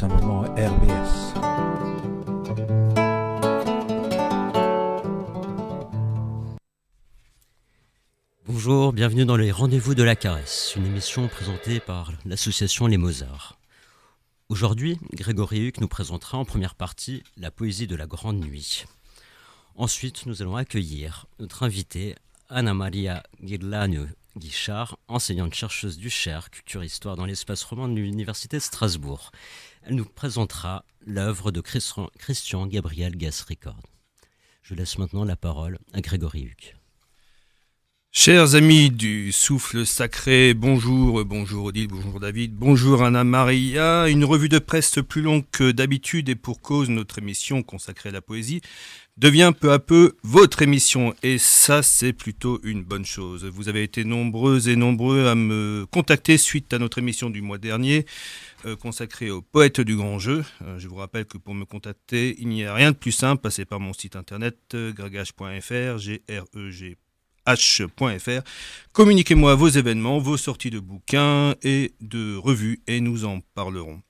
un moment RBS. Bonjour, bienvenue dans les Rendez-vous de la Caresse, une émission présentée par l'association Les Mozarts. Aujourd'hui, Grégory Huck nous présentera en première partie la poésie de la Grande Nuit. Ensuite, nous allons accueillir notre invitée, Anna Maria Guichard, enseignante chercheuse du CHER, culture histoire dans l'espace roman de l'Université de Strasbourg. Elle nous présentera l'œuvre de Christian Gabriel Record. Je laisse maintenant la parole à Grégory Huc. Chers amis du souffle sacré, bonjour, bonjour Odile, bonjour David, bonjour Anna Maria. Une revue de presse plus longue que d'habitude et pour cause, notre émission consacrée à la poésie devient peu à peu votre émission. Et ça, c'est plutôt une bonne chose. Vous avez été nombreux et nombreux à me contacter suite à notre émission du mois dernier euh, consacrée aux poètes du grand jeu. Euh, je vous rappelle que pour me contacter, il n'y a rien de plus simple. Passez par mon site internet euh, e Communiquez-moi vos événements, vos sorties de bouquins et de revues et nous en parlerons.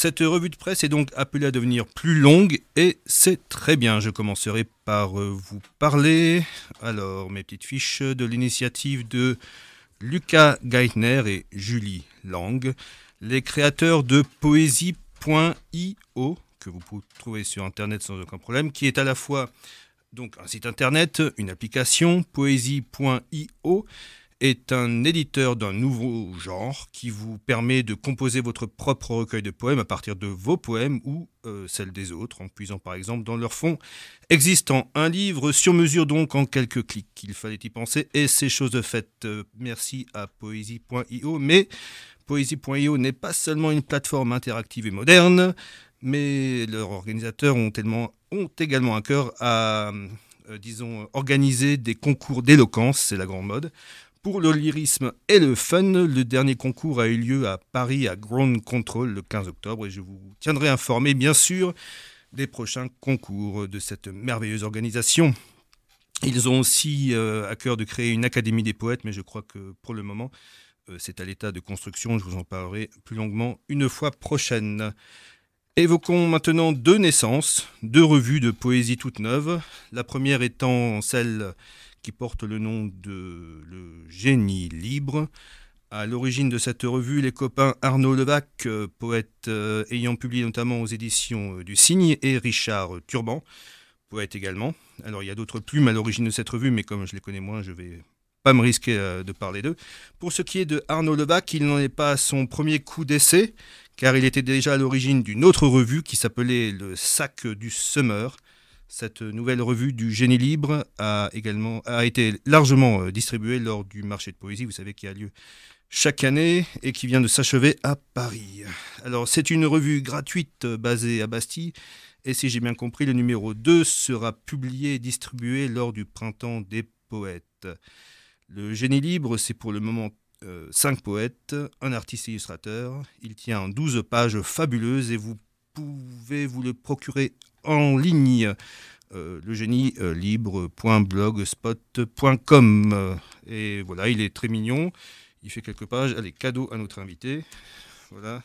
Cette revue de presse est donc appelée à devenir plus longue et c'est très bien. Je commencerai par euh, vous parler, alors mes petites fiches, de l'initiative de Lucas Geithner et Julie Lang, les créateurs de poésie.io, que vous pouvez trouver sur Internet sans aucun problème, qui est à la fois donc un site Internet, une application, poésie.io, est un éditeur d'un nouveau genre qui vous permet de composer votre propre recueil de poèmes à partir de vos poèmes ou euh, celles des autres, en puisant par exemple dans leur fonds existant. Un livre sur mesure donc en quelques clics, il fallait y penser, et c'est chose de faite. Euh, merci à poésie.io, mais poésie.io n'est pas seulement une plateforme interactive et moderne, mais leurs organisateurs ont, tellement, également un cœur à... Euh, disons, organiser des concours d'éloquence, c'est la grande mode, pour le lyrisme et le fun, le dernier concours a eu lieu à Paris à Ground Control le 15 octobre et je vous tiendrai informé bien sûr des prochains concours de cette merveilleuse organisation. Ils ont aussi euh, à cœur de créer une académie des poètes, mais je crois que pour le moment, euh, c'est à l'état de construction. Je vous en parlerai plus longuement une fois prochaine. Évoquons maintenant deux naissances, deux revues de poésie toutes neuves. La première étant celle qui porte le nom de Le Génie libre. À l'origine de cette revue, les copains Arnaud Levac, euh, poète euh, ayant publié notamment aux éditions euh, du Cygne, et Richard Turban, poète également. Alors il y a d'autres plumes à l'origine de cette revue, mais comme je les connais moins, je vais pas me risquer de parler d'eux. Pour ce qui est de Arnaud Levac, il n'en est pas son premier coup d'essai, car il était déjà à l'origine d'une autre revue qui s'appelait Le Sac du Semeur, cette nouvelle revue du Génie libre a également été largement euh, distribuée lors du marché de poésie, vous savez, qui a lieu chaque année et qui vient de s'achever à Paris. Alors, c'est une revue gratuite euh, basée à Bastille. Et si j'ai bien compris, le numéro 2 sera publié et distribué lors du printemps des poètes. Le génie libre, c'est pour le moment 5 euh, poètes, un artiste illustrateur. Il tient 12 pages fabuleuses et vous pouvez vous le procurer en ligne. Euh, le Euh, libreblogspotcom Et voilà, il est très mignon. Il fait quelques pages. Allez, cadeau à notre invité. Voilà.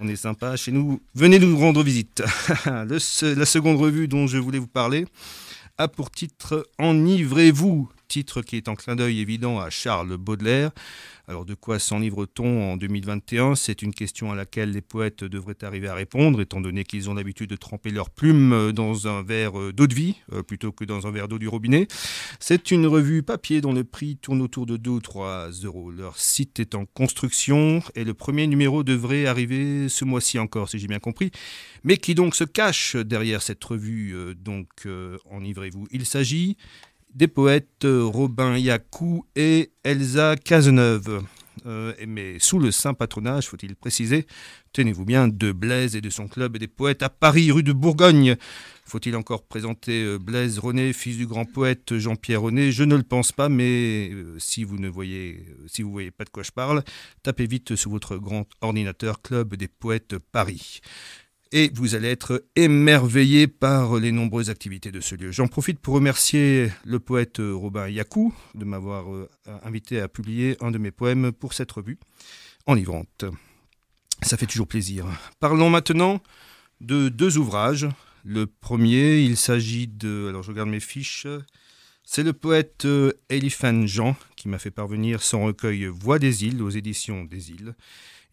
On est sympa chez nous. Venez nous rendre visite. la seconde revue dont je voulais vous parler a pour titre Enivrez-vous titre qui est en clin d'œil évident à Charles Baudelaire. Alors de quoi s'enivre-t-on en 2021 C'est une question à laquelle les poètes devraient arriver à répondre, étant donné qu'ils ont l'habitude de tremper leur plume dans un verre d'eau de vie euh, plutôt que dans un verre d'eau du robinet. C'est une revue papier dont le prix tourne autour de 2 ou 3 euros. Leur site est en construction et le premier numéro devrait arriver ce mois-ci encore, si j'ai bien compris. Mais qui donc se cache derrière cette revue euh, Donc euh, enivrez-vous. Il s'agit des poètes euh, Robin Yacou et Elsa Cazeneuve. Euh, mais sous le saint patronage, faut-il préciser, tenez-vous bien, de Blaise et de son club des poètes à Paris, rue de Bourgogne. Faut-il encore présenter euh, Blaise René, fils du grand poète Jean-Pierre René Je ne le pense pas, mais si vous ne voyez, si vous voyez pas de quoi je parle, tapez vite sur votre grand ordinateur Club des poètes Paris et vous allez être émerveillé par les nombreuses activités de ce lieu. J'en profite pour remercier le poète euh, Robin Yacou de m'avoir euh, invité à publier un de mes poèmes pour cette revue enivrante. Ça fait toujours plaisir. Parlons maintenant de deux ouvrages. Le premier, il s'agit de... Alors je regarde mes fiches. C'est le poète Eliphane euh, Jean qui m'a fait parvenir son recueil Voix des îles aux éditions des îles.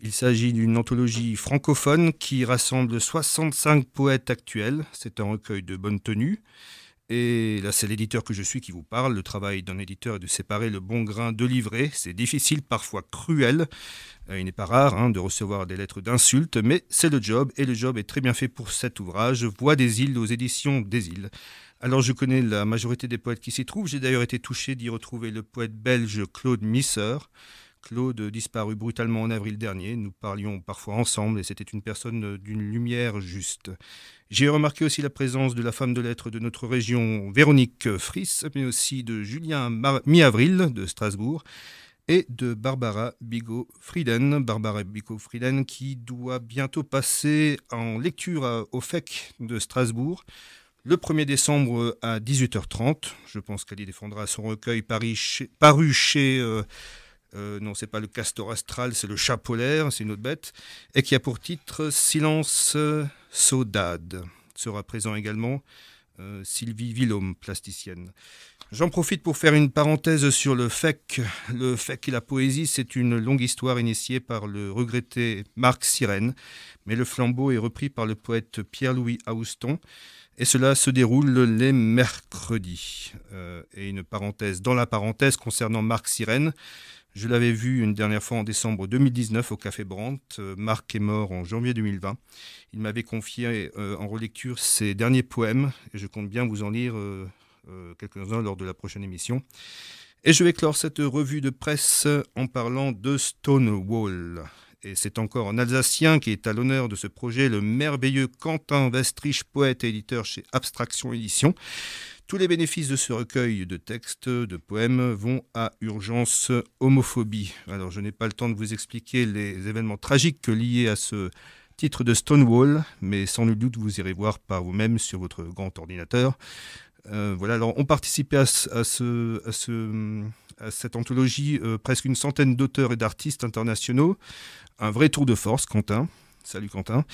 Il s'agit d'une anthologie francophone qui rassemble 65 poètes actuels. C'est un recueil de bonne tenue. Et là, c'est l'éditeur que je suis qui vous parle. Le travail d'un éditeur est de séparer le bon grain de livret. C'est difficile, parfois cruel. Euh, il n'est pas rare hein, de recevoir des lettres d'insultes, mais c'est le job. Et le job est très bien fait pour cet ouvrage, Voix des îles aux éditions des îles. Alors je connais la majorité des poètes qui s'y trouvent. J'ai d'ailleurs été touché d'y retrouver le poète belge Claude Misser. Claude disparut brutalement en avril dernier. Nous parlions parfois ensemble et c'était une personne d'une lumière juste. J'ai remarqué aussi la présence de la femme de lettres de notre région, Véronique Friss, mais aussi de Julien Mi-Avril de Strasbourg et de Barbara Bigot-Frieden. Barbara Bigot-Frieden qui doit bientôt passer en lecture au FEC de Strasbourg le 1er décembre à 18h30. Je pense qu'elle y défendra son recueil paru chez, euh, euh, non, c'est pas le castor astral, c'est le chat polaire, c'est une autre bête, et qui a pour titre Silence euh, Saudade. Sera présent également euh, Sylvie Villaume, plasticienne. J'en profite pour faire une parenthèse sur le fait Le FEC et la poésie, c'est une longue histoire initiée par le regretté Marc Sirène, mais le flambeau est repris par le poète Pierre-Louis Houston, et cela se déroule les mercredis. et une parenthèse dans la parenthèse concernant Marc Sirène. Je l'avais vu une dernière fois en décembre 2019 au Café Brandt. Euh, Marc est mort en janvier 2020. Il m'avait confié euh, en relecture ses derniers poèmes et je compte bien vous en lire euh, quelques-uns lors de la prochaine émission. Et je vais clore cette revue de presse en parlant de Stonewall. Et c'est encore un Alsacien qui est à l'honneur de ce projet, le merveilleux Quentin Vestrich, poète et éditeur chez Abstraction Édition. Tous les bénéfices de ce recueil de textes, de poèmes, vont à Urgence Homophobie. Alors, je n'ai pas le temps de vous expliquer les événements tragiques liés à ce titre de Stonewall, mais sans nul doute, vous irez voir par vous-même sur votre grand ordinateur. Euh, voilà, alors on participait à, cette anthologie euh, presque une centaine d'auteurs et d'artistes internationaux. Un vrai tour de force, Quentin. Salut Quentin.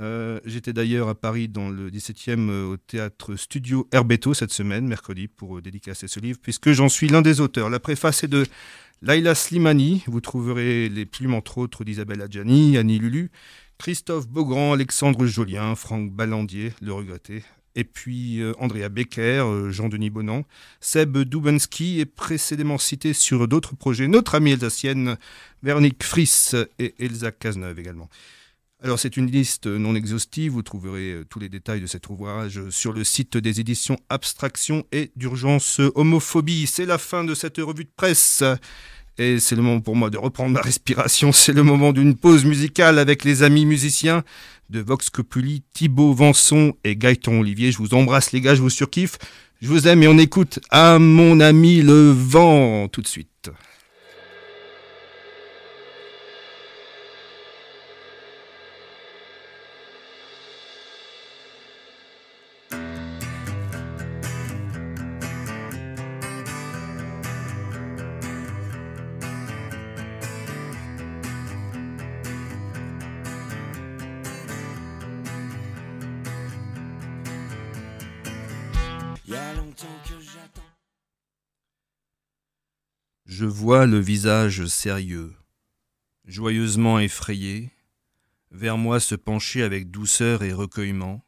Euh, j'étais d'ailleurs à Paris dans le 17e euh, au théâtre Studio Herbeto cette semaine, mercredi, pour euh, dédicacer ce livre, puisque j'en suis l'un des auteurs. La préface est de Laila Slimani. Vous trouverez les plumes, entre autres, d'Isabelle Adjani, Annie Lulu, Christophe Beaugrand, Alexandre Jolien, Franck Ballandier, le regretté, et puis Andrea Becker, Jean-Denis Bonan, Seb Dubensky et précédemment cité sur d'autres projets, notre amie alsacienne Véronique Friss et Elsa Cazeneuve également. Alors c'est une liste non exhaustive, vous trouverez euh, tous les détails de cet ouvrage euh, sur le site des éditions Abstraction et d'urgence homophobie. C'est la fin de cette revue de presse. Et c'est le moment pour moi de reprendre ma respiration, c'est le moment d'une pause musicale avec les amis musiciens de Vox Copuli, Thibaut Vanson et Gaëtan Olivier. Je vous embrasse les gars, je vous surkiffe, je vous aime et on écoute à mon ami le vent tout de suite. le visage sérieux, joyeusement effrayé, vers moi se pencher avec douceur et recueillement,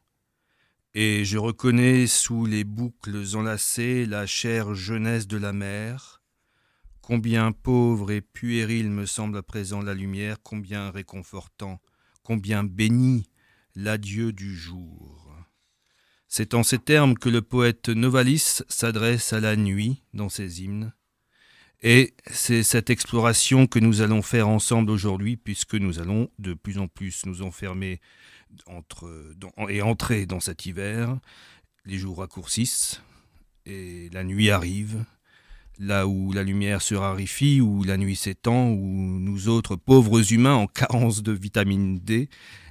et je reconnais sous les boucles enlacées la chère jeunesse de la mer, combien pauvre et puéril me semble à présent la lumière, combien réconfortant, combien béni l'adieu du jour. C'est en ces termes que le poète Novalis s'adresse à la nuit dans ses hymnes, et c'est cette exploration que nous allons faire ensemble aujourd'hui, puisque nous allons de plus en plus nous enfermer et entrer dans cet hiver. Les jours raccourcissent et la nuit arrive, là où la lumière se raréfie, où la nuit s'étend, où nous autres pauvres humains en carence de vitamine D,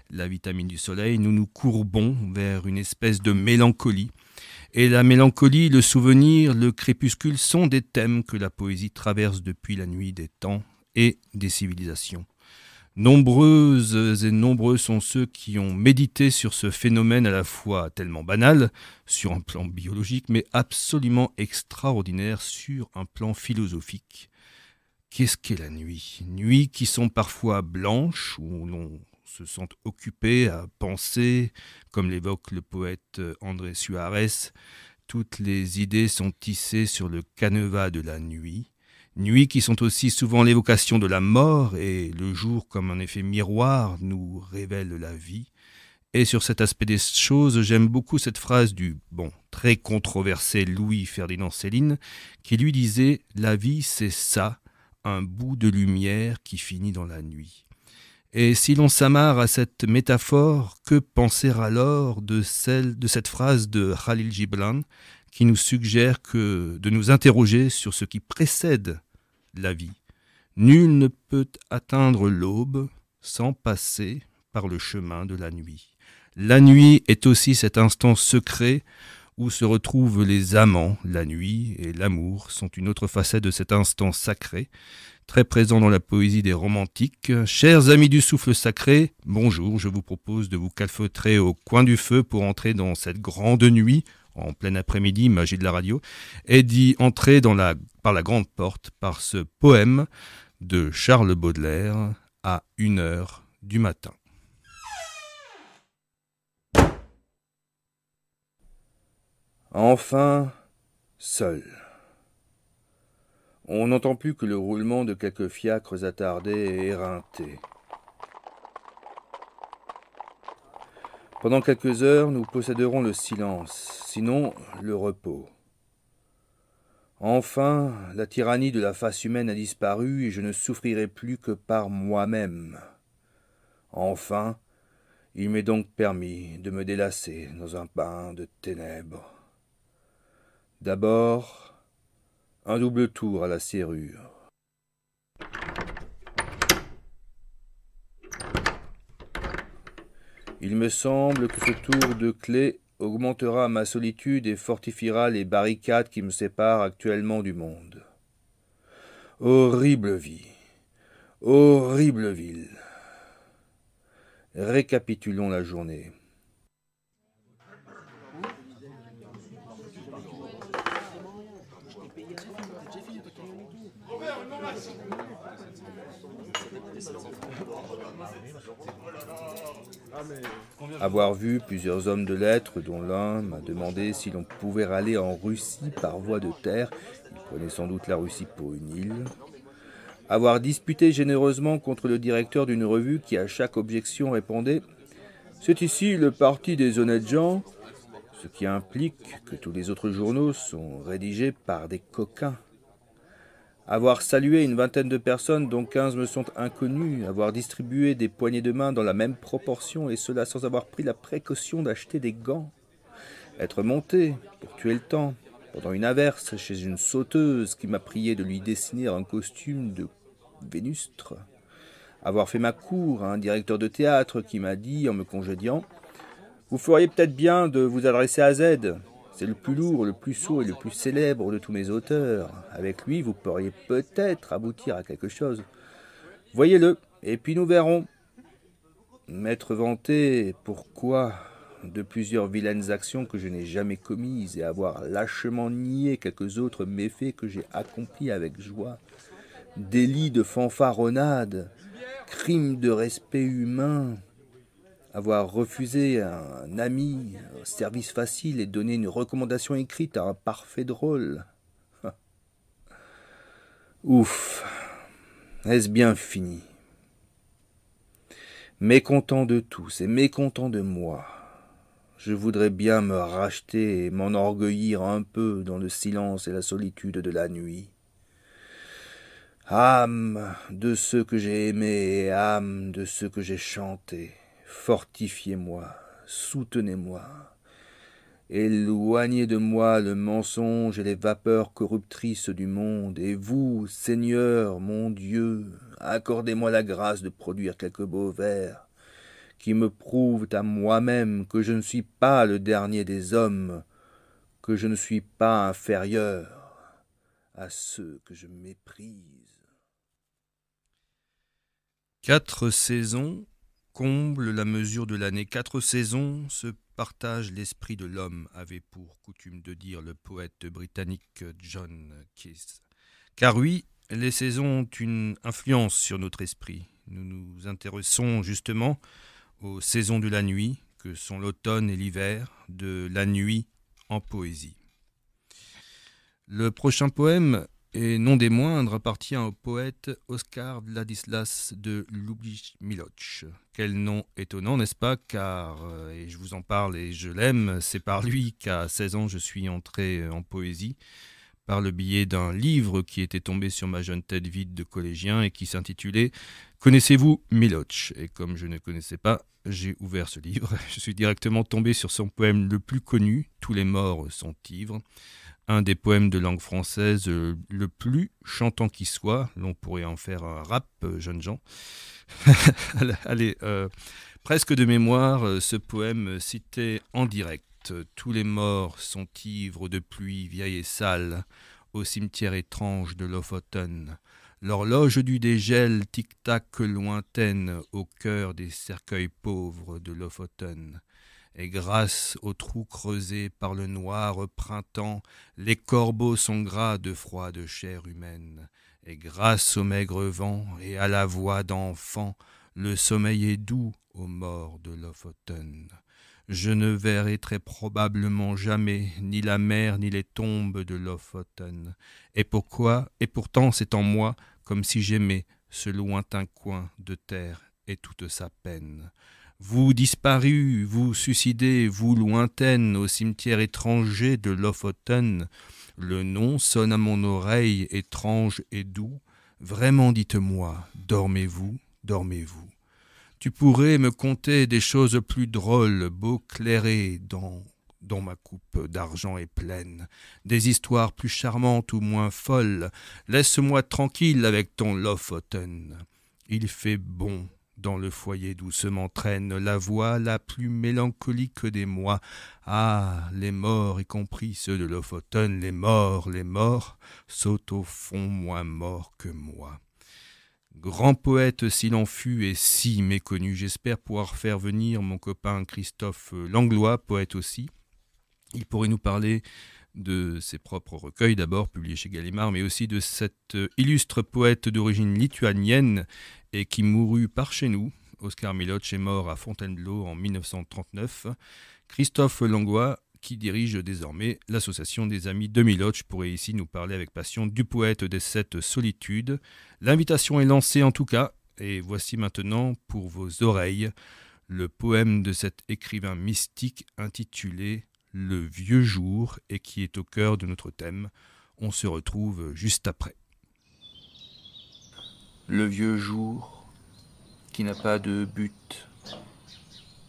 la vitamine du soleil, nous nous courbons vers une espèce de mélancolie et la mélancolie, le souvenir, le crépuscule sont des thèmes que la poésie traverse depuis la nuit des temps et des civilisations. Nombreuses et nombreux sont ceux qui ont médité sur ce phénomène à la fois tellement banal sur un plan biologique, mais absolument extraordinaire sur un plan philosophique. Qu'est-ce qu'est la nuit Nuits qui sont parfois blanches, ou l'on se sentent occupés à penser, comme l'évoque le poète euh, André Suarez, toutes les idées sont tissées sur le canevas de la nuit, nuits qui sont aussi souvent l'évocation de la mort, et le jour, comme un effet miroir, nous révèle la vie. Et sur cet aspect des choses, j'aime beaucoup cette phrase du, bon, très controversé Louis-Ferdinand Céline, qui lui disait La vie, c'est ça, un bout de lumière qui finit dans la nuit. Et si l'on s'amarre à cette métaphore, que penser alors de, celle, de cette phrase de Khalil Gibran qui nous suggère que de nous interroger sur ce qui précède la vie Nul ne peut atteindre l'aube sans passer par le chemin de la nuit. La nuit est aussi cet instant secret où se retrouvent les amants. La nuit et l'amour sont une autre facette de cet instant sacré très présent dans la poésie des romantiques. Chers amis du souffle sacré, bonjour, je vous propose de vous calfeutrer au coin du feu pour entrer dans cette grande nuit en plein après-midi, magie de la radio, et d'y entrer dans la, par la grande porte par ce poème de Charles Baudelaire à 1h du matin. Enfin, seul. On n'entend plus que le roulement de quelques fiacres attardés et éreintés. Pendant quelques heures, nous posséderons le silence, sinon le repos. Enfin, la tyrannie de la face humaine a disparu et je ne souffrirai plus que par moi-même. Enfin, il m'est donc permis de me délasser dans un bain de ténèbres. D'abord, un double tour à la serrure. Il me semble que ce tour de clé augmentera ma solitude et fortifiera les barricades qui me séparent actuellement du monde. Horrible vie. Horrible ville. Récapitulons la journée. Avoir vu plusieurs hommes de lettres, dont l'un m'a demandé si l'on pouvait aller en Russie par voie de terre, il prenait sans doute la Russie pour une île. Avoir disputé généreusement contre le directeur d'une revue qui à chaque objection répondait C'est ici le parti des honnêtes gens, ce qui implique que tous les autres journaux sont rédigés par des coquins. Avoir salué une vingtaine de personnes dont 15 me sont inconnues, avoir distribué des poignées de main dans la même proportion et cela sans avoir pris la précaution d'acheter des gants. Être monté pour tuer le temps pendant une averse chez une sauteuse qui m'a prié de lui dessiner un costume de vénustre. Avoir fait ma cour à un directeur de théâtre qui m'a dit en me congédiant Vous feriez peut-être bien de vous adresser à Z. C'est le plus lourd, le plus sot et le plus célèbre de tous mes auteurs. Avec lui, vous pourriez peut-être aboutir à quelque chose. Voyez-le, et puis nous verrons. Maître vanté, pourquoi de plusieurs vilaines actions que je n'ai jamais commises et avoir lâchement nié quelques autres méfaits que j'ai accomplis avec joie. Délits de fanfaronnade, crimes de respect humain, avoir refusé un ami, un service facile et donné une recommandation écrite à un parfait drôle. Ouf. Est-ce bien fini Mécontent de tous et mécontent de moi, je voudrais bien me racheter et m'enorgueillir un peu dans le silence et la solitude de la nuit. Âme de ceux que j'ai aimés et âme de ceux que j'ai chantés, Fortifiez-moi, soutenez-moi. Éloignez de moi le mensonge et les vapeurs corruptrices du monde, et vous, Seigneur, mon Dieu, accordez-moi la grâce de produire quelques beaux vers qui me prouvent à moi-même que je ne suis pas le dernier des hommes, que je ne suis pas inférieur à ceux que je méprise. Quatre saisons comble la mesure de l'année. Quatre saisons se partagent l'esprit de l'homme, avait pour coutume de dire le poète britannique John Keats. Car oui, les saisons ont une influence sur notre esprit. Nous nous intéressons justement aux saisons de la nuit, que sont l'automne et l'hiver, de la nuit en poésie. Le prochain poème et non des moindres, appartient au poète Oscar Vladislas de Lubitsch-Miloch. Quel nom étonnant, n'est-ce pas Car, euh, et je vous en parle et je l'aime, c'est par lui qu'à 16 ans je suis entré euh, en poésie, par le biais d'un livre qui était tombé sur ma jeune tête vide de collégien et qui s'intitulait Connaissez-vous Miloch Et comme je ne connaissais pas, j'ai ouvert ce livre. Je suis directement tombé sur son poème le plus connu, Tous les morts sont ivres un des poèmes de langue française euh, le plus chantant qui soit. L'on pourrait en faire un rap, euh, jeunes gens. Allez, euh, presque de mémoire, ce poème cité en direct. Tous les morts sont ivres de pluie vieille et sale, au cimetière étrange de Lofoten. L'horloge du dégel tic-tac lointaine au cœur des cercueils pauvres de Lofoten et grâce aux trous creusés par le noir printemps, les corbeaux sont gras de froide chair humaine, et grâce au maigre vent et à la voix d'enfant, le sommeil est doux aux morts de Lofoten. Je ne verrai très probablement jamais ni la mer ni les tombes de Lofoten. Et pourquoi Et pourtant c'est en moi comme si j'aimais ce lointain coin de terre et toute sa peine. Vous disparus, vous suicidés, vous lointaines, au cimetière étranger de Lofoten, le nom sonne à mon oreille étrange et doux. Vraiment dites-moi, dormez-vous, dormez-vous. Tu pourrais me conter des choses plus drôles, beau clairées dans dont ma coupe d'argent est pleine, des histoires plus charmantes ou moins folles. Laisse-moi tranquille avec ton Lofoten. Il fait bon dans le foyer doucement traîne la voix la plus mélancolique des mois. Ah, les morts, y compris ceux de l'automne, les morts, les morts, sautent au fond moins morts que moi. Grand poète s'il en fut et si méconnu, j'espère pouvoir faire venir mon copain Christophe Langlois, poète aussi. Il pourrait nous parler de ses propres recueils d'abord, publiés chez Gallimard, mais aussi de cet illustre poète d'origine lituanienne et qui mourut par chez nous. Oscar Miloche est mort à Fontainebleau en 1939. Christophe Langois, qui dirige désormais l'association des Amis de Miloche, pourrait ici nous parler avec passion du poète des sept solitudes. L'invitation est lancée en tout cas, et voici maintenant pour vos oreilles le poème de cet écrivain mystique intitulé Le vieux jour et qui est au cœur de notre thème. On se retrouve juste après. Le vieux jour, qui n'a pas de but,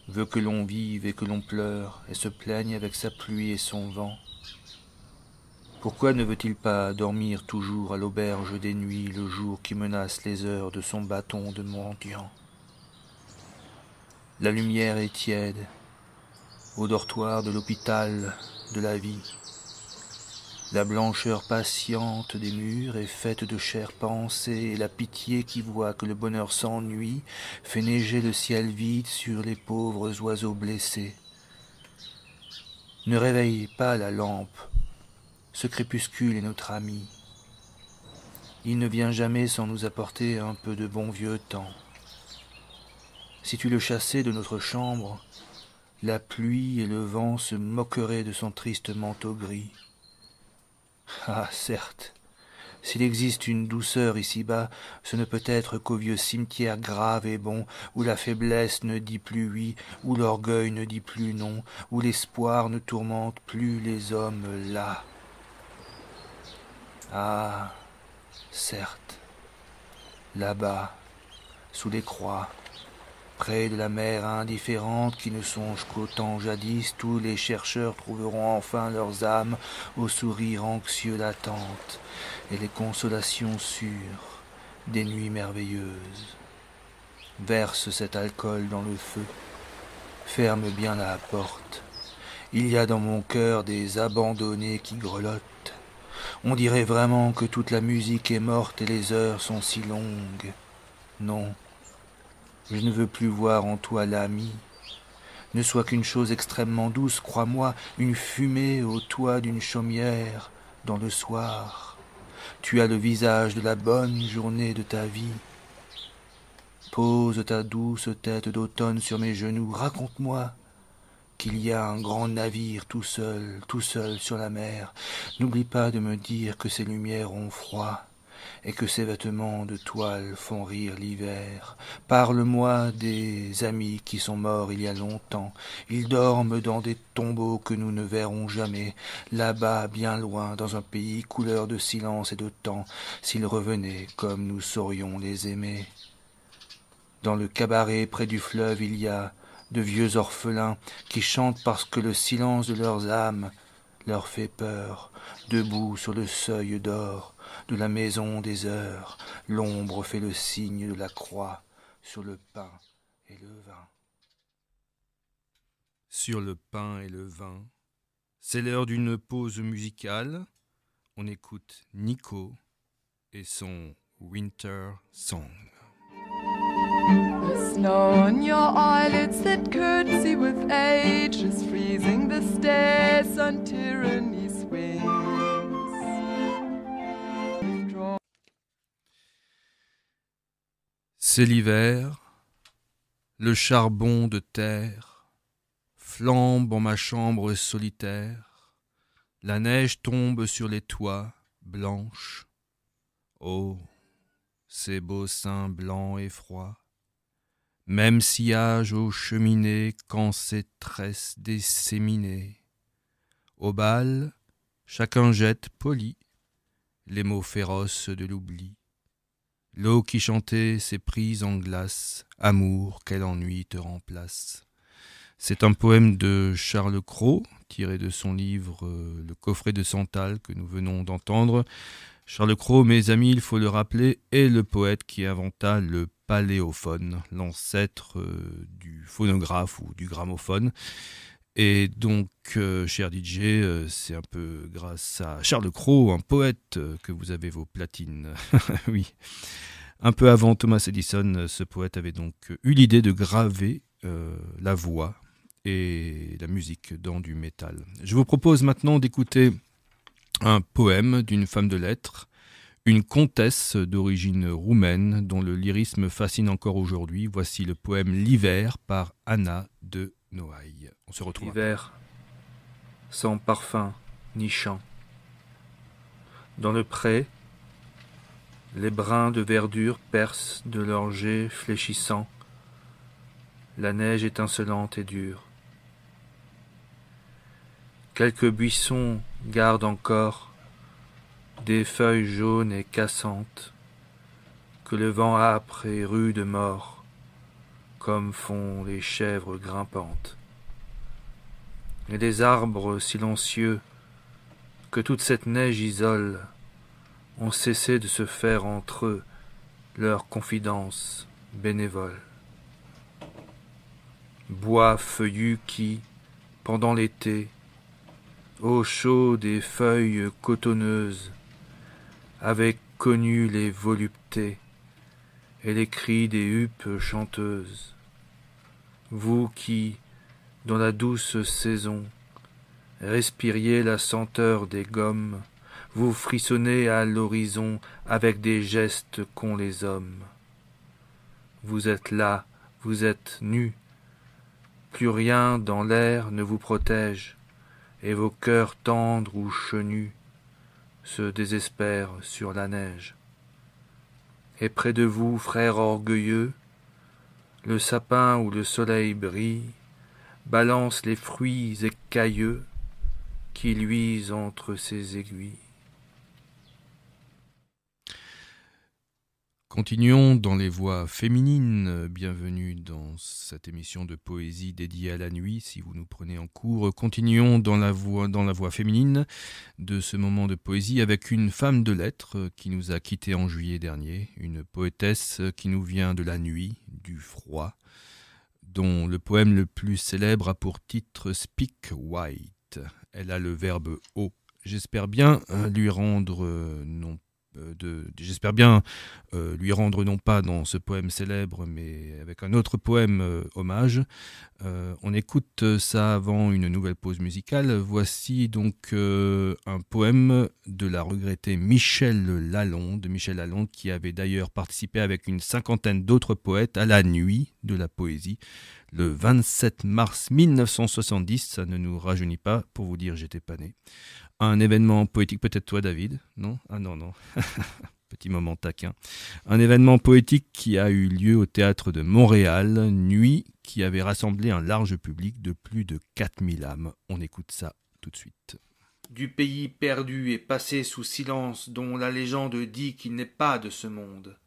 veut que l'on vive et que l'on pleure et se plaigne avec sa pluie et son vent. Pourquoi ne veut-il pas dormir toujours à l'auberge des nuits le jour qui menace les heures de son bâton de mendiant La lumière est tiède au dortoir de l'hôpital de la vie la blancheur patiente des murs est faite de chères pensées, et la pitié qui voit que le bonheur s'ennuie fait neiger le ciel vide sur les pauvres oiseaux blessés. Ne réveillez pas la lampe, ce crépuscule est notre ami. Il ne vient jamais sans nous apporter un peu de bon vieux temps. Si tu le chassais de notre chambre, la pluie et le vent se moqueraient de son triste manteau gris. Ah, certes. S'il existe une douceur ici-bas, ce ne peut être qu'au vieux cimetière grave et bon, où la faiblesse ne dit plus oui, où l'orgueil ne dit plus non, où l'espoir ne tourmente plus les hommes là. Ah, certes, là-bas, sous les croix, Près de la mer indifférente qui ne songe qu'au temps jadis, tous les chercheurs trouveront enfin leurs âmes au sourire anxieux d'attente et les consolations sûres des nuits merveilleuses. Verse cet alcool dans le feu, ferme bien la porte. Il y a dans mon cœur des abandonnés qui grelottent. On dirait vraiment que toute la musique est morte et les heures sont si longues. Non, je ne veux plus voir en toi l'ami. Ne sois qu'une chose extrêmement douce, crois-moi, une fumée au toit d'une chaumière dans le soir. Tu as le visage de la bonne journée de ta vie. Pose ta douce tête d'automne sur mes genoux, raconte-moi qu'il y a un grand navire tout seul, tout seul sur la mer. N'oublie pas de me dire que ces lumières ont froid et que ces vêtements de toile font rire l'hiver. Parle-moi des amis qui sont morts il y a longtemps. Ils dorment dans des tombeaux que nous ne verrons jamais, là-bas, bien loin, dans un pays couleur de silence et de temps, s'ils revenaient comme nous saurions les aimer. Dans le cabaret près du fleuve, il y a de vieux orphelins qui chantent parce que le silence de leurs âmes leur fait peur, debout sur le seuil d'or, de la maison des heures, l'ombre fait le signe de la croix sur le pain et le vin. Sur le pain et le vin, c'est l'heure d'une pause musicale. On écoute Nico et son Winter Song. The snow on your eyelids that curtsy with age is freezing the stairs on tyranny's wings. C'est l'hiver, le charbon de terre flambe en ma chambre solitaire, la neige tombe sur les toits blanches. Oh, ces beaux seins blancs et froids, même sillage aux cheminées quand ces tresses disséminées. Au bal, chacun jette poli les mots féroces de l'oubli. L'eau qui chantait s'est prise en glace, amour, quel ennui te remplace. C'est un poème de Charles Cros, tiré de son livre euh, Le coffret de Santal que nous venons d'entendre. Charles Cros, mes amis, il faut le rappeler, est le poète qui inventa le paléophone, l'ancêtre euh, du phonographe ou du gramophone. Et donc, euh, cher DJ, euh, c'est un peu grâce à Charles Crowe, un poète, euh, que vous avez vos platines. oui. Un peu avant Thomas Edison, ce poète avait donc eu l'idée de graver la voix et la musique dans du métal. Je vous propose maintenant d'écouter un poème d'une femme de lettres, une comtesse d'origine roumaine dont le lyrisme fascine encore aujourd'hui. Voici le poème L'hiver par Anna de Noailles. On se retrouve. Hiver, sans parfum ni chant. Dans le pré, les brins de verdure percent de leurs fléchissant. La neige étincelante et dure. Quelques buissons gardent encore des feuilles jaunes et cassantes que le vent âpre et rude mort comme font les chèvres grimpantes. Et les arbres silencieux que toute cette neige isole ont cessé de se faire entre eux leur confidence bénévole. Bois feuillus qui, pendant l'été, au chaud des feuilles cotonneuses, avaient connu les voluptés et les cris des huppes chanteuses vous qui, dans la douce saison, respiriez la senteur des gommes, vous frissonnez à l'horizon avec des gestes qu'ont les hommes. Vous êtes là, vous êtes nus, plus rien dans l'air ne vous protège, et vos cœurs tendres ou chenus se désespèrent sur la neige. Et près de vous, frères orgueilleux, le sapin où le soleil brille balance les fruits écailleux qui luisent entre ses aiguilles. Continuons dans les voix féminines. Bienvenue dans cette émission de poésie dédiée à la nuit, si vous nous prenez en cours. Continuons dans la voix, dans la voix féminine de ce moment de poésie avec une femme de lettres qui nous a quittés en juillet dernier, une poétesse qui nous vient de la nuit, du froid, dont le poème le plus célèbre a pour titre Speak White. Elle a le verbe haut. J'espère bien lui rendre euh, non euh, j'espère bien euh, lui rendre non pas dans ce poème célèbre, mais avec un autre poème euh, hommage. on écoute ça avant une nouvelle pause musicale. Voici donc un poème de la regrettée Michel Lalonde, Michel Lalonde qui avait d'ailleurs participé avec une cinquantaine d'autres poètes à la nuit de la poésie le 27 mars 1970. Ça ne nous rajeunit pas, pour vous dire, j'étais pas né. Un événement poétique, peut-être toi David Non Ah non, non. Petit moment taquin. Un événement poétique qui a eu lieu au théâtre de Montréal, nuit, qui avait rassemblé un large public de plus de 4000 âmes. On écoute ça tout de suite. Du pays perdu et passé sous silence dont la légende dit qu'il n'est pas de ce monde.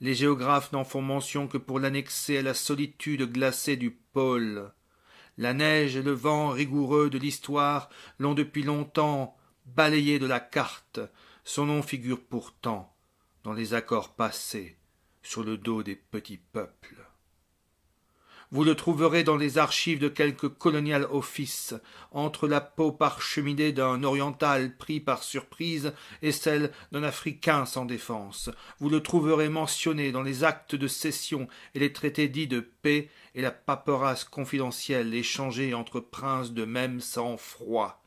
Les géographes n'en font mention que pour l'annexer à la solitude glacée du pôle la neige et le vent rigoureux de l'histoire l'ont depuis longtemps balayé de la carte. Son nom figure pourtant dans les accords passés sur le dos des petits peuples. Vous le trouverez dans les archives de quelque colonial office, entre la peau parcheminée d'un oriental pris par surprise et celle d'un africain sans défense. Vous le trouverez mentionné dans les actes de cession et les traités dits de paix et la paperasse confidentielle échangée entre princes de même sang-froid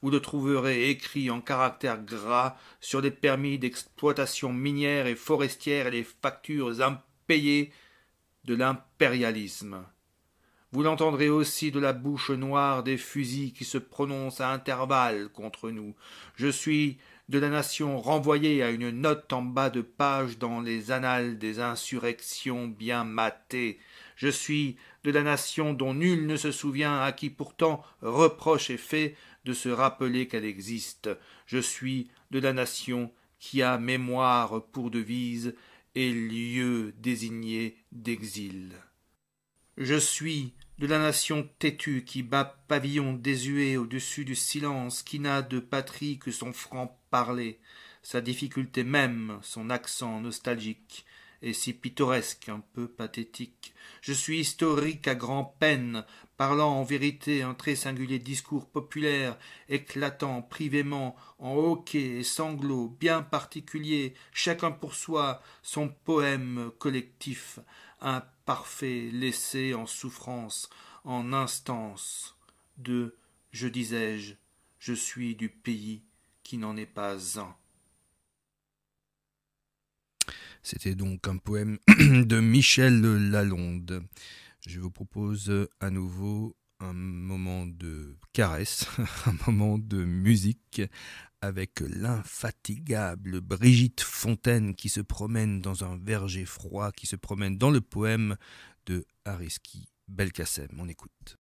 vous le trouverez écrit en caractères gras sur les permis d'exploitation minière et forestière et les factures impayées de l'impérialisme. Vous l'entendrez aussi de la bouche noire des fusils qui se prononcent à intervalles contre nous. Je suis de la nation renvoyée à une note en bas de page dans les annales des insurrections bien matées. Je suis de la nation dont nul ne se souvient, à qui pourtant reproche est fait de se rappeler qu'elle existe. Je suis de la nation qui a mémoire pour devise et lieu désigné d'exil. Je suis de la nation têtue qui bat pavillon désuet au-dessus du silence, qui n'a de patrie que son franc parler, sa difficulté même, son accent nostalgique, et si pittoresque, un peu pathétique. Je suis historique à grand-peine, parlant en vérité un très singulier discours populaire, éclatant privément en hoquets et sanglots bien particuliers, chacun pour soi, son poème collectif, imparfait, laissé en souffrance, en instance de, je disais-je, je suis du pays qui n'en est pas un. C'était donc un poème de Michel Lalonde. Je vous propose euh, à nouveau un moment de caresse, un moment de musique avec l'infatigable Brigitte Fontaine qui se promène dans un verger froid, qui se promène dans le poème de Ariski Belkacem. On écoute.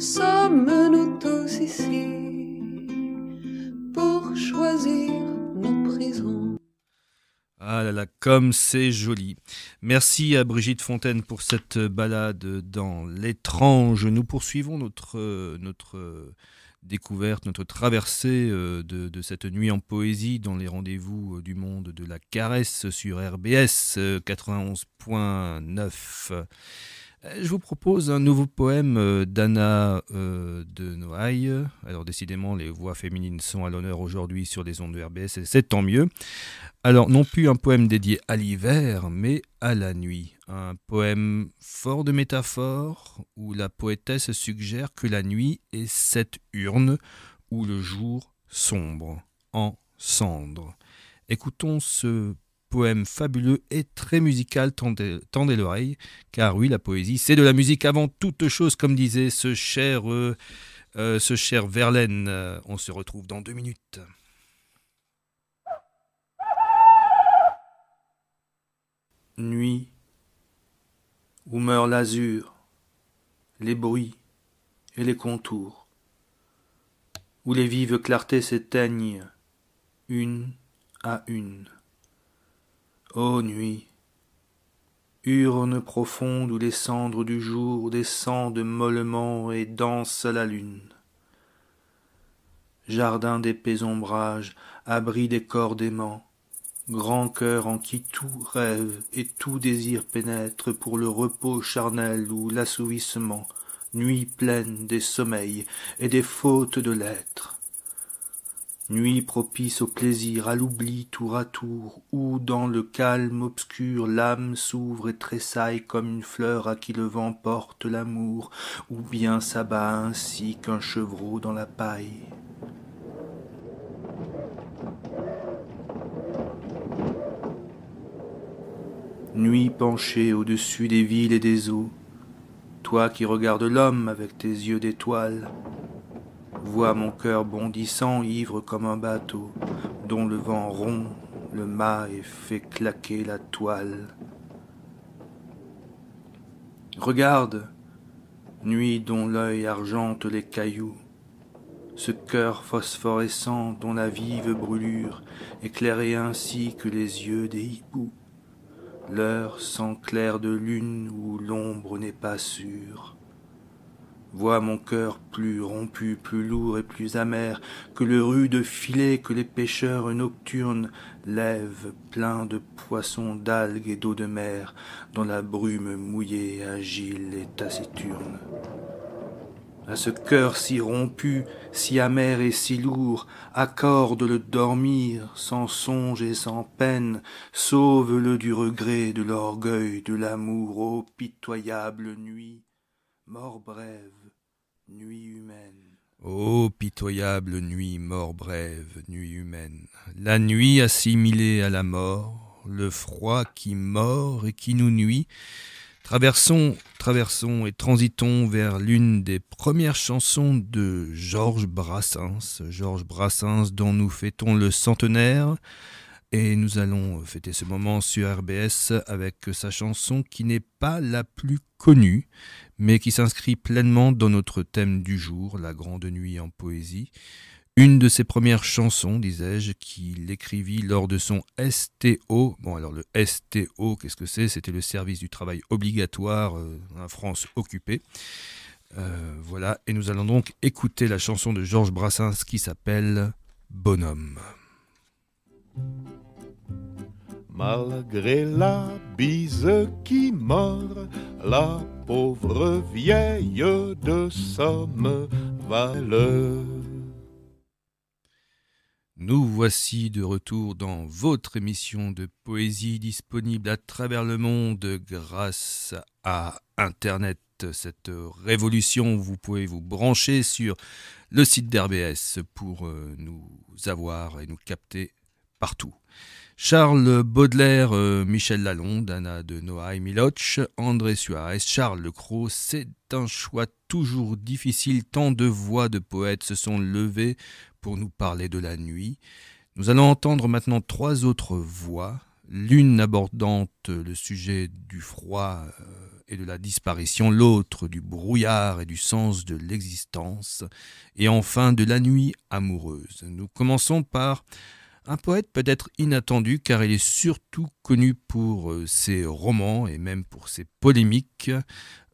Sommes-nous tous ici pour choisir ah là là, comme c'est joli. Merci à Brigitte Fontaine pour cette balade dans l'étrange. Nous poursuivons notre, notre découverte, notre traversée euh, de, de, cette nuit en poésie dans les rendez-vous euh, du monde de la caresse sur RBS 91.9. Euh, euh, je vous propose un nouveau poème euh, d'Anna euh, de Noailles. Alors décidément, les voix féminines sont à l'honneur aujourd'hui sur les ondes de RBS et c'est tant mieux. Alors non plus un poème dédié à l'hiver, mais à la nuit. Un poème fort de métaphores où la poétesse suggère que la nuit est cette urne où le jour sombre en cendres. Écoutons ce poème fabuleux et très musical, tendez, l'oreille, car oui, la poésie, c'est de la musique avant toute chose, comme disait ce cher, euh, euh, ce cher Verlaine. On se retrouve dans deux minutes. Nuit, où meurt l'azur, les bruits et les contours, où les vives clartés s'éteignent une à une. Ô nuit, urne profonde où les cendres du jour descendent mollement et dansent à la lune. Jardin d'épais ombrages, abri des corps d'aimants, grand cœur en qui tout rêve et tout désir pénètre pour le repos charnel ou l'assouvissement, nuit pleine des sommeils et des fautes de l'être nuit propice au plaisir, à l'oubli tour à tour, où dans le calme obscur l'âme s'ouvre et tressaille comme une fleur à qui le vent porte l'amour, ou bien s'abat ainsi qu'un chevreau dans la paille. Nuit penchée au-dessus des villes et des eaux, toi qui regardes l'homme avec tes yeux d'étoile, Vois mon cœur bondissant, ivre comme un bateau, dont le vent rompt le mât et fait claquer la toile. Regarde, nuit dont l'œil argente les cailloux, ce cœur phosphorescent dont la vive brûlure éclairait ainsi que les yeux des hiboux, l'heure sans clair de lune où l'ombre n'est pas sûre. Vois mon cœur plus rompu, plus lourd et plus amer que le rude filet que les pêcheurs nocturnes lèvent plein de poissons, d'algues et d'eau de mer dans la brume mouillée, agile et taciturne. À ce cœur si rompu, si amer et si lourd, accorde le dormir sans songe et sans peine, sauve-le du regret, de l'orgueil, de l'amour, ô pitoyable nuit, mort brève nuit humaine. Ô oh, pitoyable nuit, mort brève, nuit humaine, la nuit assimilée à la mort, le froid qui mord et qui nous nuit, traversons, traversons et transitons vers l'une des premières chansons de Georges Brassens, Georges Brassens dont nous fêtons le centenaire, et nous allons fêter ce moment sur RBS avec sa chanson qui n'est pas la plus connue, mais qui s'inscrit pleinement dans notre thème du jour, la grande nuit en poésie. Une de ses premières chansons, disais-je, qu'il écrivit lors de son STO. Bon, alors le STO, qu'est-ce que c'est C'était le service du travail obligatoire en euh, France occupée. Euh, voilà, et nous allons donc écouter la chanson de Georges Brassens qui s'appelle Bonhomme. Malgré la bise qui mord, la pauvre vieille de somme valeur. Nous voici de retour dans votre émission de poésie disponible à travers le monde grâce à Internet. Cette révolution, vous pouvez vous brancher sur le site d'RBS pour euh, nous avoir et nous capter partout. Charles Baudelaire, euh, Michel Lalonde, Anna de Noailles, Miloch, André Suarez, Charles Cros. c'est un choix toujours difficile. Tant de voix de poètes se sont levées pour nous parler de la nuit. Nous allons entendre maintenant trois autres voix, l'une abordant euh, le sujet du froid euh, et de la disparition, l'autre du brouillard et du sens de l'existence, et enfin de la nuit amoureuse. Nous commençons par un poète peut-être inattendu car il est surtout connu pour euh, ses romans et même pour ses polémiques,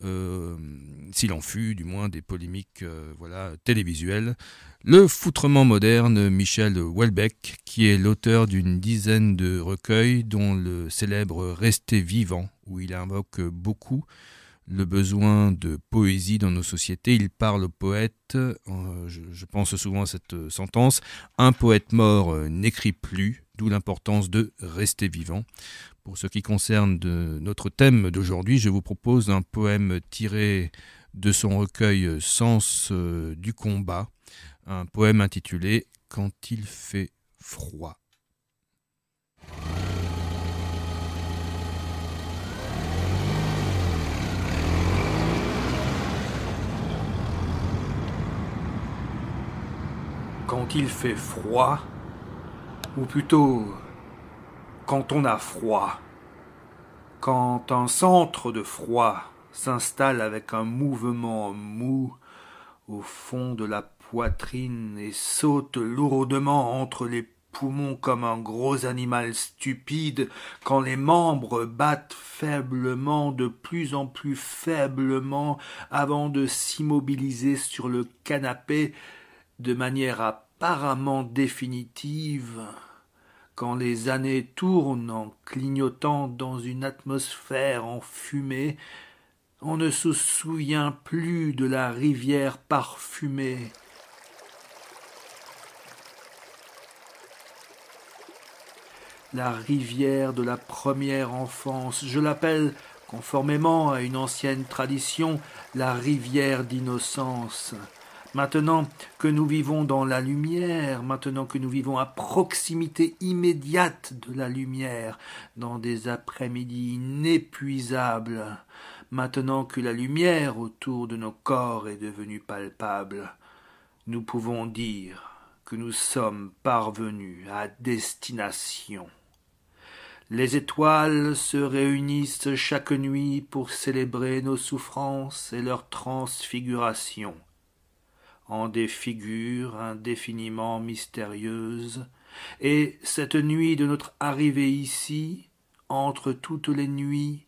euh, s'il en fut du moins des polémiques euh, voilà, télévisuelles. Le foutrement moderne, Michel Houellebecq, qui est l'auteur d'une dizaine de recueils dont le célèbre Restez vivant, où il invoque beaucoup le besoin de poésie dans nos sociétés. Il parle au poète, euh, je pense souvent à cette euh, sentence, un poète mort euh, n'écrit plus, d'où l'importance de rester vivant. Pour ce qui concerne notre thème d'aujourd'hui, je vous propose un poème tiré de son recueil Sens du combat, un poème intitulé Quand il fait froid. quand il fait froid, ou plutôt quand on a froid, quand un centre de froid s'installe avec un mouvement mou au fond de la poitrine et saute lourdement entre les poumons comme un gros animal stupide, quand les membres battent faiblement, de plus en plus faiblement, avant de s'immobiliser sur le canapé, de manière apparemment définitive, quand les années tournent en clignotant dans une atmosphère enfumée, on ne se souvient plus de la rivière parfumée. La rivière de la première enfance, je l'appelle, conformément à une ancienne tradition, la rivière d'innocence. Maintenant que nous vivons dans la lumière, maintenant que nous vivons à proximité immédiate de la lumière, dans des après-midi inépuisables, maintenant que la lumière autour de nos corps est devenue palpable, nous pouvons dire que nous sommes parvenus à destination. Les étoiles se réunissent chaque nuit pour célébrer nos souffrances et leur transfiguration en des figures indéfiniment mystérieuses, et cette nuit de notre arrivée ici, entre toutes les nuits,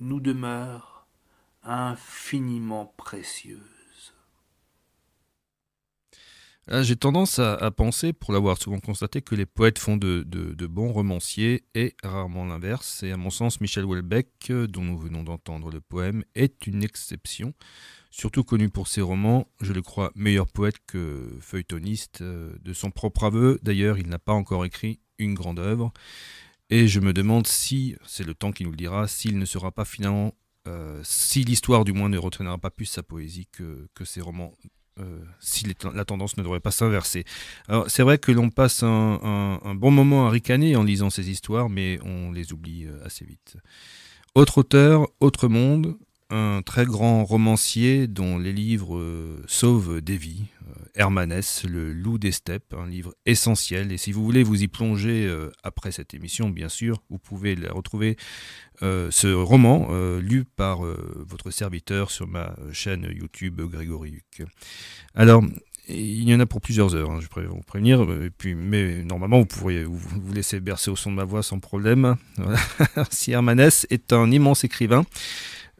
nous demeure infiniment précieuse. Ah, j'ai tendance à, penser, pour l'avoir souvent constaté, que les poètes font de, de bons romanciers et rarement l'inverse. Et à mon sens, Michel Houellebecq, euh, dont nous venons d'entendre le poème, est une exception surtout connu pour ses romans, je le crois meilleur poète que feuilletoniste. Euh, de son propre aveu, d'ailleurs, il n'a pas encore écrit une grande œuvre. Et je me demande si, c'est le temps qui nous le dira, s'il ne sera pas finalement, euh, si l'histoire du moins ne retiendra pas plus sa poésie que, ses romans, euh, si la tendance ne devrait pas s'inverser. Alors c'est vrai que l'on passe un, un, bon moment à ricaner en lisant ces histoires, mais on les oublie assez vite. Autre auteur, autre monde, un très grand romancier dont les livres euh, sauvent des vies, euh, Hermanès, Le Loup des Steppes, un livre essentiel. Et si vous voulez vous y plonger euh, après cette émission, bien sûr, vous pouvez retrouver ce roman lu par votre serviteur sur ma chaîne YouTube Grégory Huck. Alors, il y en a pour plusieurs heures, hein, je vais vous prévenir. mais normalement, vous pourriez vous, laisser bercer au son de ma voix sans problème. si Hermanès est un immense écrivain,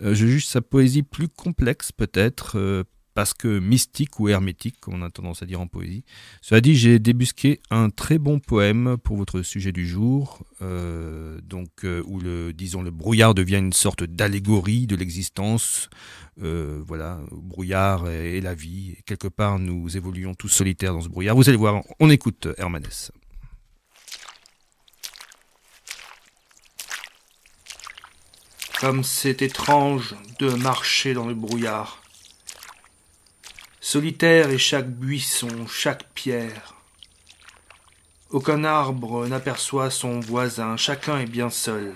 euh, je juge sa poésie plus complexe peut-être euh, parce que mystique ou hermétique, comme on a tendance à dire en poésie. Cela dit, j'ai débusqué un très bon poème pour votre sujet du jour, euh, donc où le, disons, le brouillard devient une sorte d'allégorie de l'existence. voilà, brouillard et, la vie. quelque part, nous évoluons tous solitaires dans ce brouillard. Vous allez voir, on écoute Hermanès. Comme c'est étrange de marcher dans le brouillard. Solitaire est chaque buisson, chaque pierre. Aucun arbre n'aperçoit son voisin, chacun est bien seul.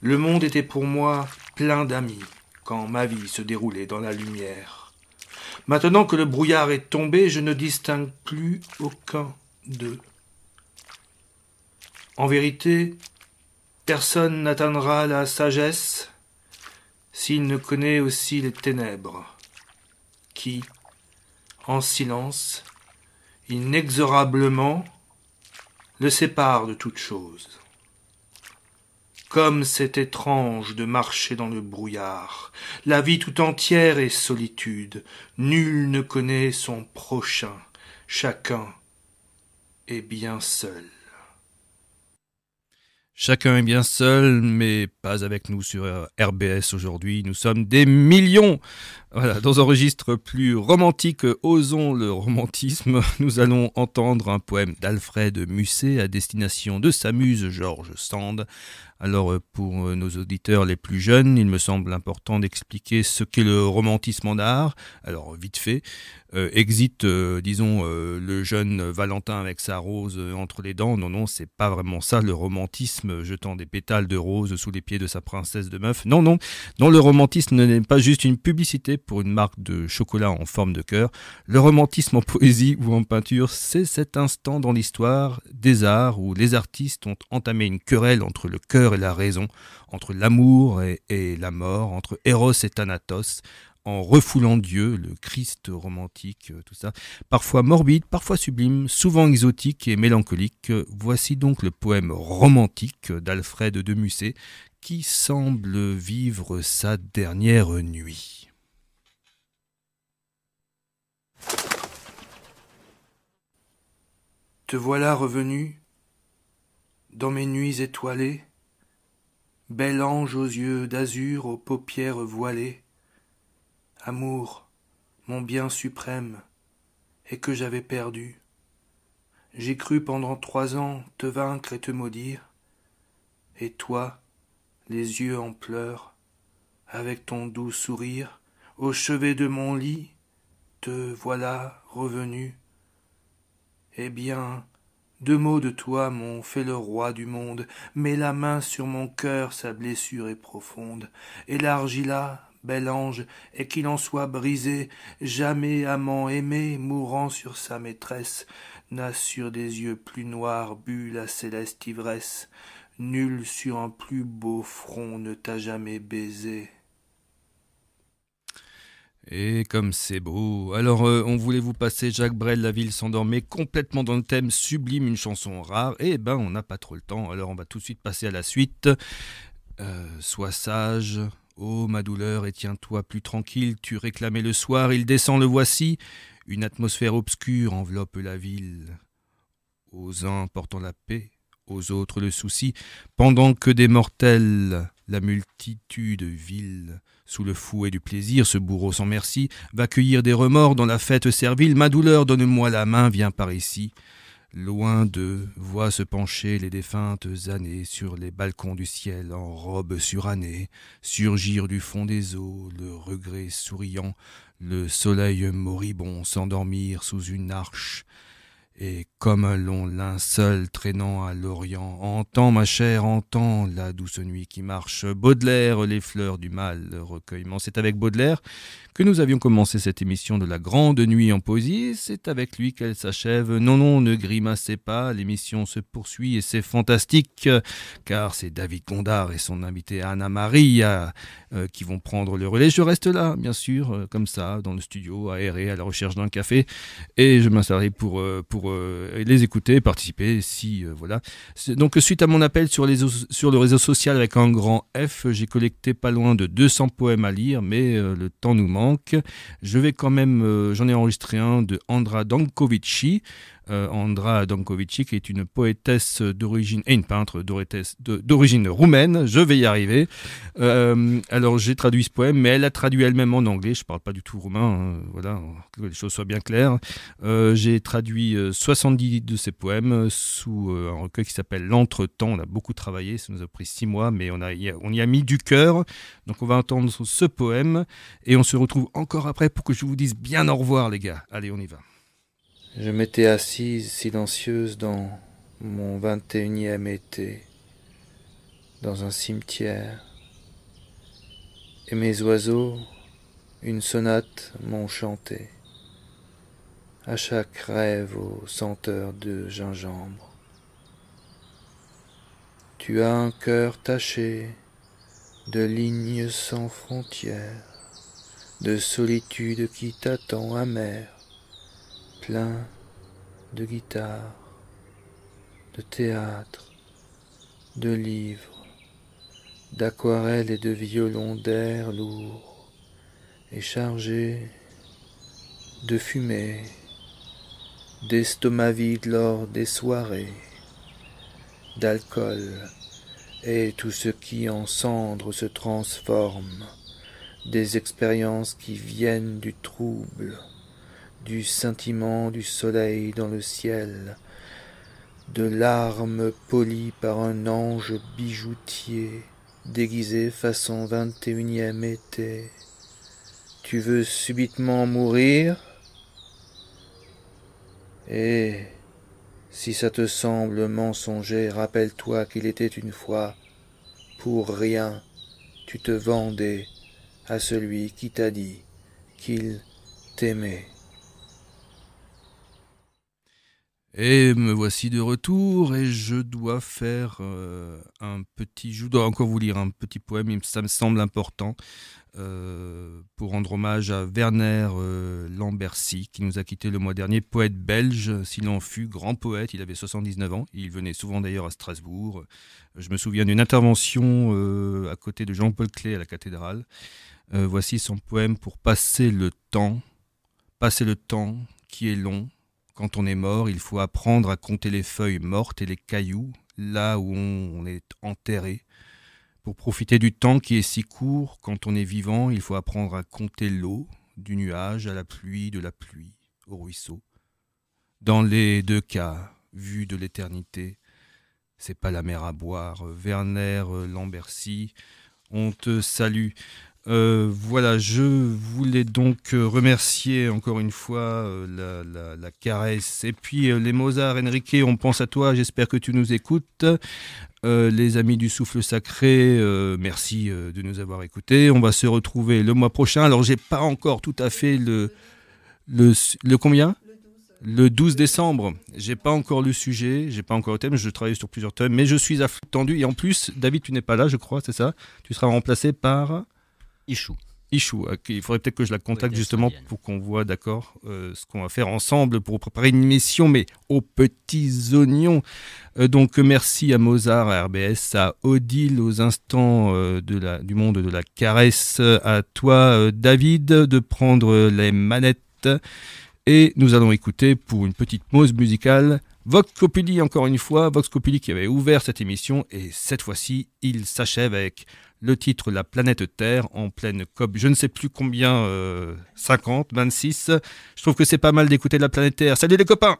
Le monde était pour moi plein d'amis quand ma vie se déroulait dans la lumière. Maintenant que le brouillard est tombé, je ne distingue plus aucun d'eux. En vérité, Personne n'atteindra la sagesse s'il ne connaît aussi les ténèbres, qui, en silence, inexorablement, le séparent de toute chose. Comme c'est étrange de marcher dans le brouillard, la vie tout entière est solitude, nul ne connaît son prochain, chacun est bien seul. Chacun est bien seul, mais pas avec nous sur RBS aujourd'hui. Nous sommes des millions dans un registre plus romantique, osons le romantisme, nous allons entendre un poème d'Alfred Musset à destination de sa muse George Sand. Alors euh, pour euh, nos auditeurs les plus jeunes, il me semble important d'expliquer ce qu'est le romantisme en art. Alors vite fait, euh, exit, disons, le jeune Valentin avec sa rose entre les dents. Non, non, c'est pas vraiment ça le romantisme, jetant des pétales de rose sous les pieds de sa princesse de meuf. Non, non, non, le romantisme n'est pas juste une publicité pour une marque de chocolat en forme de cœur. Le romantisme en poésie ou en peinture, c'est cet instant dans l'histoire des arts où les artistes ont entamé une querelle entre le cœur et la raison, entre l'amour et, la mort, entre Eros et Thanatos, en refoulant Dieu, le Christ romantique, euh, tout ça, parfois morbide, parfois sublime, souvent exotique et mélancolique. Voici donc le poème romantique d'Alfred de Musset qui semble vivre sa dernière nuit. Te voilà revenu dans mes nuits étoilées, bel ange aux yeux d'azur, aux paupières voilées, amour, mon bien suprême, et que j'avais perdu. J'ai cru pendant trois ans te vaincre et te maudire, et toi, les yeux en pleurs, avec ton doux sourire, au chevet de mon lit, voilà revenu. Eh bien, deux mots de toi m'ont fait le roi du monde, mets la main sur mon cœur, sa blessure est profonde, élargis-la, bel ange, et qu'il en soit brisé, jamais amant aimé, mourant sur sa maîtresse, n'a sur des yeux plus noirs bu la céleste ivresse, nul sur un plus beau front ne t'a jamais baisé. Et comme c'est beau. Alors, euh, on voulait vous passer Jacques Brel, La ville s'endormait, complètement dans le thème sublime, une chanson rare. Et eh ben, on n'a pas trop le temps, alors on va tout de suite passer à la suite. Euh, sois sage, ô ma douleur, et tiens-toi plus tranquille. Tu réclamais le soir, il descend, le voici. Une atmosphère obscure enveloppe la ville. Aux uns portant la paix, aux autres le souci, pendant que des mortels la multitude vile, sous le fouet du plaisir, ce bourreau sans merci, va cueillir des remords dans la fête servile. Ma douleur, donne-moi la main, viens par ici. Loin d'eux, voit se pencher les défuntes années sur les balcons du ciel en robe surannée, surgir du fond des eaux le regret souriant, le soleil moribond s'endormir sous une arche. Et comme l'on l'un linceul traînant à l'Orient, entends, ma chère, entends la douce nuit qui marche. Baudelaire, les fleurs du mal, recueillement. C'est avec Baudelaire que nous avions commencé cette émission de la grande nuit en poésie, c'est avec lui qu'elle s'achève. Non, non, ne grimacez pas, l'émission se poursuit et c'est fantastique, car c'est David Gondard et son invité Anna marie euh, euh, qui vont prendre le relais. Je reste là, bien sûr, euh, comme ça, dans le studio, aéré, à la recherche d'un café, et je m'installerai pour, pour euh, les écouter, participer si euh, voilà. Donc suite à mon appel sur, les, sur le réseau social avec un grand F, j'ai collecté pas loin de 200 poèmes à lire, mais euh, le temps nous manque. Je vais quand même, j'en ai enregistré un de Andra Dankovici. Andra Dankovici, qui est une poétesse d'origine, et une peintre d'origine roumaine, je vais y arriver. alors j'ai traduit ce poème, mais elle a traduit elle-même en anglais, je ne parle pas du tout roumain, hein, voilà, que les choses soient bien claires. j'ai traduit 70 de ses poèmes euh, sous euh, un recueil qui s'appelle L'Entretemps. On a beaucoup travaillé, ça nous a pris six mois, mais on, a, on y a mis du cœur. Donc on va entendre ce poème et on se retrouve encore après pour que je vous dise bien au revoir les gars. Allez, on y va. Je m'étais assise silencieuse dans mon 21e été, dans un cimetière, et mes oiseaux, une sonate, m'ont chanté à chaque rêve aux senteurs de gingembre. Tu as un cœur taché de lignes sans frontières, de solitude qui t'attend amère, plein de guitares, de théâtre, de livres, d'aquarelles et de violons d'air lourd et chargé de fumée d'estomac vide lors des soirées, d'alcool et tout ce qui en cendre se transforme, des expériences qui viennent du trouble, du scintillement du soleil dans le ciel, de larmes polies par un ange bijoutier déguisé façon vingt et unième été. Tu veux subitement mourir et si ça te semble mensonger, rappelle-toi qu'il était une fois, pour rien, tu te vendais à celui qui t'a dit qu'il t'aimait. Et me voici de retour et je dois faire euh, un petit... Je dois encore vous lire un petit poème, ça me semble important. Euh, pour rendre hommage à Werner euh, Lambercy, qui nous a quitté le mois dernier, poète belge, s'il en fut, grand poète, il avait 79 ans, il venait souvent d'ailleurs à Strasbourg. Je me souviens d'une intervention euh, à côté de Jean-Paul Clé à la cathédrale. voici son poème pour passer le temps, passer le temps qui est long. Quand on est mort, il faut apprendre à compter les feuilles mortes et les cailloux, là où on est enterré pour profiter du temps qui est si court quand on est vivant, il faut apprendre à compter l'eau, du nuage à la pluie, de la pluie au ruisseau. Dans les deux cas, vu de l'éternité, c'est pas la mer à boire. Werner Lambercy, on te salue. Euh, voilà, je voulais donc remercier encore une fois euh, la, caresse. Et puis euh, les Mozart, Enrique, on pense à toi, j'espère que tu nous écoutes. Euh, les amis du souffle sacré, euh, merci euh, de nous avoir écoutés. On va se retrouver le mois prochain. Alors, j'ai pas encore tout à fait le. Le, combien le 12 décembre. J'ai pas encore le sujet, j'ai pas encore le thème, je travaille sur plusieurs thèmes, mais je suis attendu. Et en plus, David, tu n'es pas là, je crois, c'est ça Tu seras remplacé par. Ichou. Euh, il faudrait peut-être que je la contacte justement pour qu'on voit, d'accord, euh, ce qu'on va faire ensemble pour préparer une émission, mais aux petits oignons. Euh, donc merci à Mozart, à RBS, à Odile, aux instants de la, du monde de la caresse, à toi, David, de prendre les manettes. Et nous allons écouter pour une petite pause musicale. Vox Copili encore une fois, Vox Copili qui avait ouvert cette émission, et cette fois-ci, il s'achève avec le titre La planète Terre en pleine COP, je ne sais plus combien, 50, euh, 26. Je trouve que c'est pas mal d'écouter La planète Terre. Salut les copains